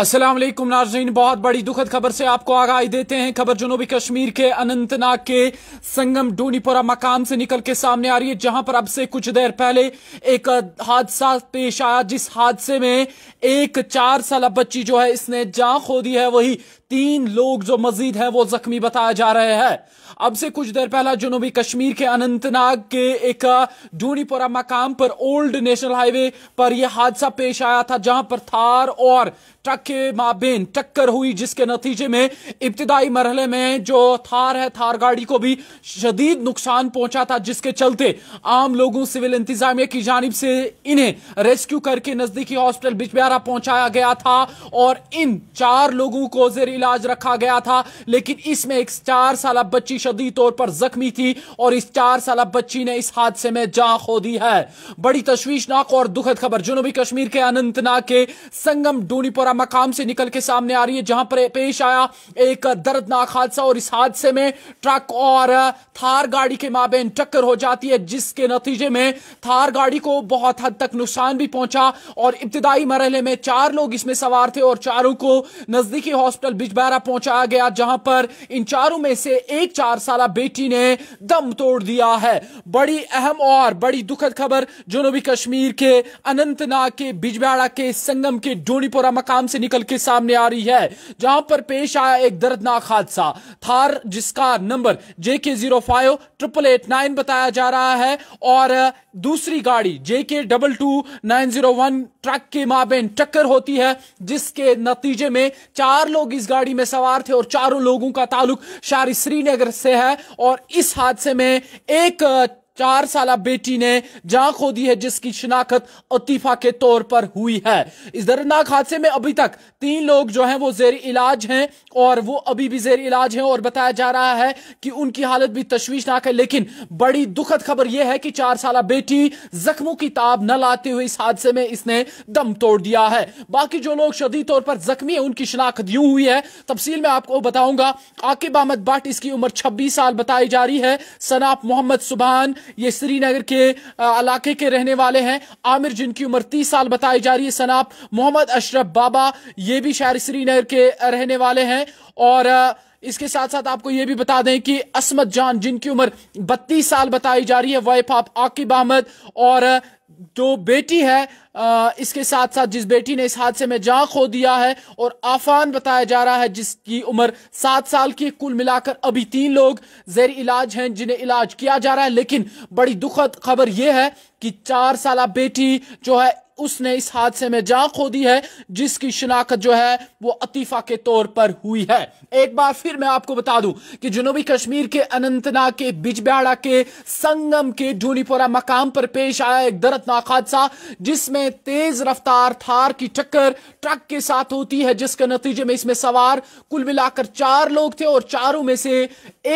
असलम नाजरीन बहुत बड़ी दुखद खबर से आपको आगाही देते हैं खबर जनूबी कश्मीर के अनंतनाग के संगम डोनीपुरा मकाम से निकल के सामने आ रही है जहां पर अब से कुछ देर पहले एक हादसा पेश आया जिस हादसे में एक चार साल बच्ची जो है इसने जहां खो दी है वही तीन लोग जो मजीद हैं वो जख्मी बताया जा रहे हैं अब से कुछ देर पहला जनूबी कश्मीर के अनंतनाग के एक डूनीपोरा मकाम पर ओल्ड नेशनल हाईवे पर यह हादसा पेश आया था जहां पर थार और ट्रक के माबेन टक्कर हुई जिसके नतीजे में इब्तदाई मरहले में जो थार है थार गाड़ी को भी शदीद नुकसान पहुंचा था जिसके चलते आम लोगों सिविल इंतजामिया की जानब से इन्हें रेस्क्यू करके नजदीकी हॉस्पिटल बिजब्यारा पहुंचाया गया था और इन चार लोगों को जेर इलाज रखा गया था लेकिन इसमें एक चार साल बच्ची शदीद तौर पर जख्मी थी और इस चार साल बच्ची ने इस हादसे में जां खो दी है बड़ी तश्वीशनाक और दुखद खबर जुनूबी कश्मीर के अनंतनाग के संगम डोनीपोरा मकान मकाम से निकल के सामने आ रही है जहां पर पेश आया एक दर्दनाक हादसा और इस हादसे में ट्रक और थार गाड़ी के माबेन टक्कर हो जाती है जिसके नतीजे में थार गाड़ी को बहुत हद तक नुकसान भी पहुंचा और इब्तदाई मरहले में चार लोग इसमें सवार थे और चारों को नजदीकी हॉस्पिटल बिजबारा पहुंचाया गया जहां पर इन चारों में से एक चार साल बेटी ने दम तोड़ दिया है बड़ी अहम और बड़ी दुखद खबर जनूबी कश्मीर के अनंतनाग के बिजबाड़ा के संगम के डोनीपोरा मकाम से निकल के सामने आ रही है जहां पर पेश आया एक दर्दनाक हादसा थार जिसका number JK zero five triple eight nine बताया जा रहा है और दूसरी गाड़ी JK double two nine zero one truck के माबेन टक्कर होती है जिसके नतीजे में चार लोग इस गाड़ी में सवार थे और चारों लोगों का ताल्लुक शारी श्रीनगर से है और इस हादसे में एक चार साल बेटी ने जान खो दी है जिसकी शिनाखत अतीफा के तौर पर हुई है इस दर्दनाक हादसे में अभी तक तीन लोग जो हैं वो जेर इलाज हैं और वो अभी भी जेर इलाज हैं और बताया जा रहा है कि उनकी हालत भी तश्वीशनाक है लेकिन बड़ी दुखद खबर यह है कि चार साल बेटी जख्मों की ताब न लाते हुए इस हादसे में इसने दम तोड़ दिया है बाकी जो लोग शदी तौर पर जख्मी है उनकी शिनाख्त यूं हुई है तफसील में आपको बताऊंगा आकिब अहमद भट्ट इसकी उम्र छब्बीस साल बताई जा रही है सनाप मोहम्मद सुबहान ये श्रीनगर के इलाके के रहने वाले हैं आमिर जिनकी उम्र तीस साल बताई जा रही है सनाब मोहम्मद अशरफ बाबा ये भी शायर श्रीनगर के रहने वाले हैं और आ, इसके साथ साथ आपको यह भी बता दें कि असमत जान जिनकी उम्र 32 साल बताई जा रही है वाइफ आप आकिब अहमद और जो बेटी है इसके साथ साथ जिस बेटी ने इस हादसे में जान खो दिया है और आफान बताया जा रहा है जिसकी उम्र सात साल की कुल मिलाकर अभी तीन लोग जेर इलाज हैं जिन्हें इलाज किया जा रहा है लेकिन बड़ी दुखद खबर यह है कि चार साल बेटी जो है उसने इस हादसे में जान खो दी है जिसकी शिनाख्त जो है वो अतीफा के तौर पर हुई है एक बार फिर मैं आपको बता दूं कि जनूबी कश्मीर के अनंतनाग के बिजब्याड़ा के संगम के ढूनीपोरा मकाम पर पेश आया एक दर्दनाक हादसा जिसमें तेज रफ्तार थार की टक्कर ट्रक के साथ होती है जिसके नतीजे में इसमें सवार कुल मिलाकर चार लोग थे और चारों में से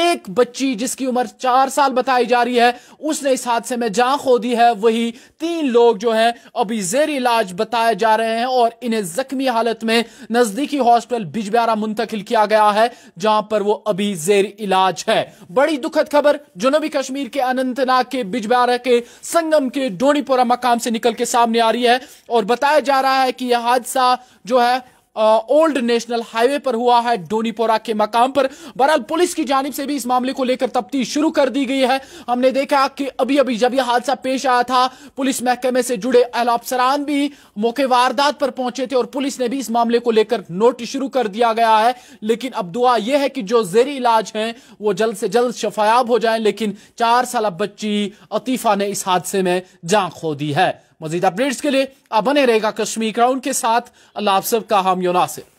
एक बच्ची जिसकी उम्र चार साल बताई जा रही है उसने इस हादसे में जान खो दी है वही तीन लोग जो है अभी जेर इलाज बताए जा रहे हैं और इन्हें जख्मी हालत में नजदीकी हॉस्पिटल बिजब्यारा मुंतकिल किया गया है जहां पर वो अभी जेर इलाज है बड़ी दुखद खबर जुनूबी कश्मीर के अनंतनाग के बिजब्यारा के संगम के डोनीपोरा मकाम से निकल के सामने आ रही है और बताया जा रहा है कि यह हादसा जो है ओल्ड नेशनल हाईवे पर हुआ है डोनीपोरा के मकाम पर बहरहाल पुलिस की जानब से भी इस मामले को लेकर तफ्तीश शुरू कर दी गई है हमने देखा कि अभी अभी जब यह हादसा पेश आया था पुलिस महकमे से जुड़े अहल अफसरान भी मौके वारदात पर पहुंचे थे और पुलिस ने भी इस मामले को लेकर नोटिस शुरू कर दिया गया है लेकिन अब दुआ यह है कि जो जेर इलाज हैं वो जल्द से जल्द शफायाब हो जाए लेकिन चार साल बच्ची अतीफा ने इस हादसे में जान खो दी है मजीद अपडेट्स के लिए आप बने रहेगा कश्मीर क्राउन के साथ अल्लाह आप सबका हामियो नासिर